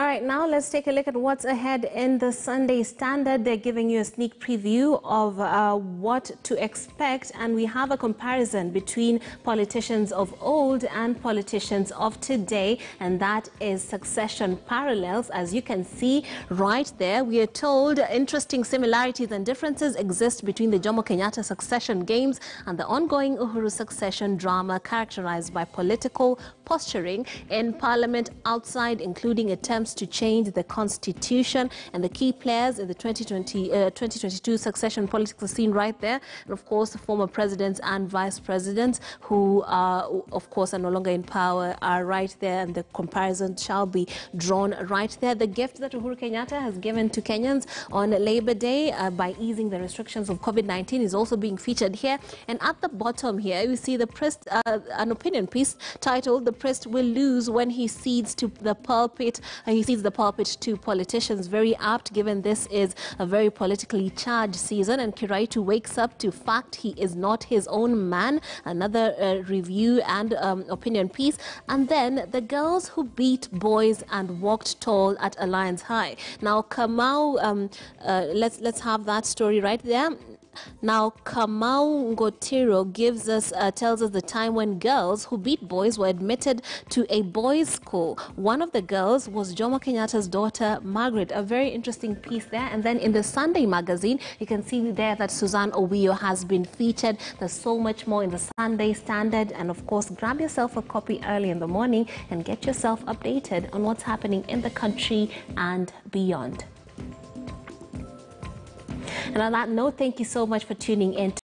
All right, now let's take a look at what's ahead in the Sunday Standard. They're giving you a sneak preview of uh, what to expect, and we have a comparison between politicians of old and politicians of today, and that is succession parallels. As you can see right there, we are told interesting similarities and differences exist between the Jomo Kenyatta succession games and the ongoing Uhuru succession drama characterized by political posturing in parliament outside, including attempts attempts to change the constitution and the key players in the 2020, uh, 2022 succession political scene right there. And of course, the former presidents and vice presidents who, are, of course, are no longer in power are right there, and the comparison shall be drawn right there. The gift that Uhuru Kenyatta has given to Kenyans on Labor Day uh, by easing the restrictions of COVID-19 is also being featured here. And at the bottom here, you see the press, uh, an opinion piece titled "The Press Will Lose When He Cedes to the Pulpit." Uh, he sees the pulpit to politicians. Very apt, given this is a very politically charged season. And Kiraitu wakes up to fact he is not his own man. Another uh, review and um, opinion piece. And then the girls who beat boys and walked tall at Alliance High. Now, Kamau, um, uh, let's let's have that story right there. Now, Kamau Ngotiro gives us, uh, tells us the time when girls who beat boys were admitted to a boys' school. One of the girls was Jomo Kenyatta's daughter, Margaret. A very interesting piece there. And then in the Sunday magazine, you can see there that Suzanne Owio has been featured. There's so much more in the Sunday Standard. And of course, grab yourself a copy early in the morning and get yourself updated on what's happening in the country and beyond. And on that note, thank you so much for tuning in.